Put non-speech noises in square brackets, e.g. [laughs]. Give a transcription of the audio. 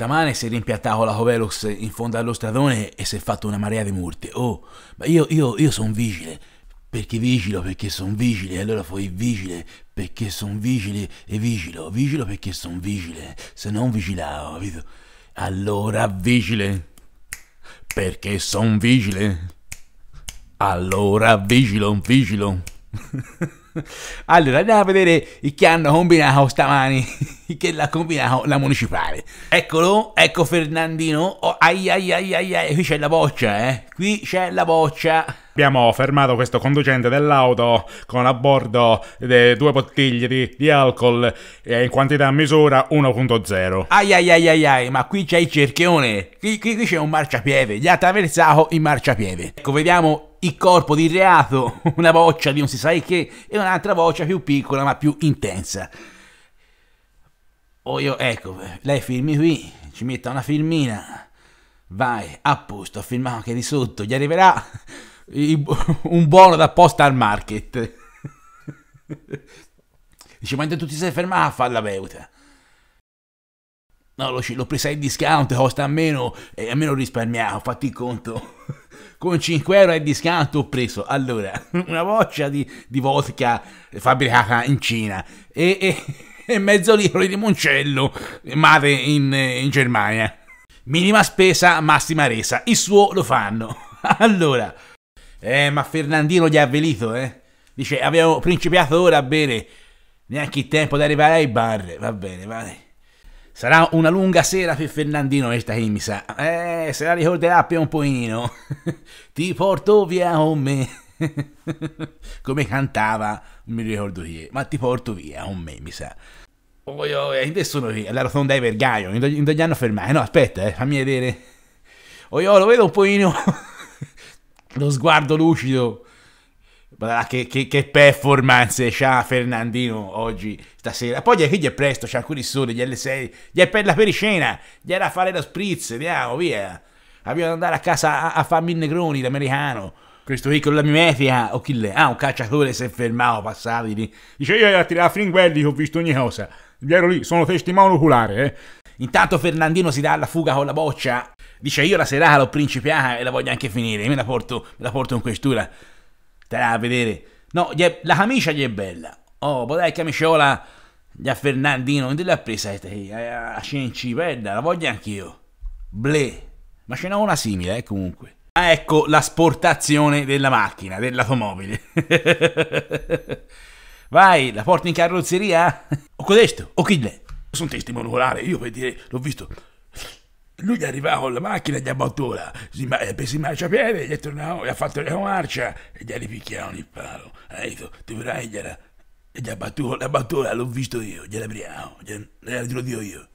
Tamane si è rimpiattato la Covelux in fondo allo stradone e si è fatto una marea di multe. Oh, ma io, io, io sono vigile. Perché vigilo? Perché sono vigile. E allora fai vigile perché sono vigile e vigilo. Vigilo perché sono vigile. Se non vigilavo, capito? Allora vigile. Perché sono vigile. Allora vigilo, vigilo. [laughs] [laughs] allora andiamo a vedere che hanno combinato stamani, [laughs] che l'ha combinato la municipale. Eccolo, ecco Fernandino, oh, ai ai ai ai ai, qui c'è la boccia, eh, qui c'è la boccia. Abbiamo fermato questo conducente dell'auto con a bordo due bottiglie di, di alcol eh, in quantità a misura 1.0. Ai ai ai ai ai, ma qui c'è il cerchione, qui, qui, qui c'è un marciapiede, gli ha attraversato il marciapiede. Ecco, vediamo il corpo di reato, [laughs] una voce di non si sa che e un'altra voce più piccola ma più intensa. Oh io, ecco, lei firmi qui, ci metta una filmina, vai, a posto, ho filmato anche di sotto, gli arriverà [laughs] un buono da posta al market. [laughs] Dice, ma tu ti sei fermato a fare la veuta? No, l'ho, presa in discount, costa meno e almeno eh, risparmiamo, fatti il conto. [laughs] Con 5 euro di discount ho preso, allora, una boccia di, di vodka fabbricata in Cina e, e, e mezzo litro di limoncello eh, madre in, eh, in Germania. Minima spesa, massima resa, il suo lo fanno. Allora... Eh, ma Fernandino gli ha avvelito, eh. Dice, avevo principiato ora a bere, neanche il tempo di arrivare ai bar. Va bene, va bene. Sarà una lunga sera per Fernandino questa eh, qui, mi sa. Eh, se la ricorderà per un pochino. [laughs] Ti porto via con me. [laughs] Come cantava, non mi ricordo chi è, ma ti porto via con me, mi sa. Oh, oh, eh, adesso noi alla rotonda di Vergaio, non gli hanno fermato. Eh, no, aspetta, eh, fammi vedere. Oh, io lo vedo un pochino... [laughs] lo sguardo lucido. Che, che, che performance c'ha Fernandino oggi, stasera. Poi gli è presto, c'ha ancora il sole, gli L6, gli è per la pericena, gli era a fare lo spritz, andiamo via. Abbiamo andare a casa a, a farmi il negroni, l'americano. Questo qui con la mimetica, o chi le? Ah, un cacciatore si è fermato, passavi lì. Dice, io a tirare a Fringuelli ho visto ogni cosa. Io ero lì, sono testimone oculare, eh. Intanto Fernandino si dà alla fuga con la boccia Dice io la serata l'ho principiata e la voglio anche finire, me la porto, me la porto in questura. Te la a vedere. No, è, la camicia gli è bella. Oh, boh, dai camiciola di a Fernandino, non te l'ha presa a, eh, eh, a Cenci, bella, la voglio anch'io. Ble. Ma ce n'ho una simile, eh, comunque. Ah, ecco l'asportazione della macchina, dell'automobile. [laughs] Vai, la porti in carrozzeria? O questo, o chi l'è? Sono testimoniale, io per dire, l'ho visto, lui gli arrivava con la macchina e gli abbottò là, si, eh, si marciapiede, gli è tornato, gli ha fatto la marcia e gli ha ripicchiarono il palo. Ha detto, tu vedrai, gliela... E gli abbattuto la battuta, l'ho visto io, gliela apriamo, gliela, gliela io.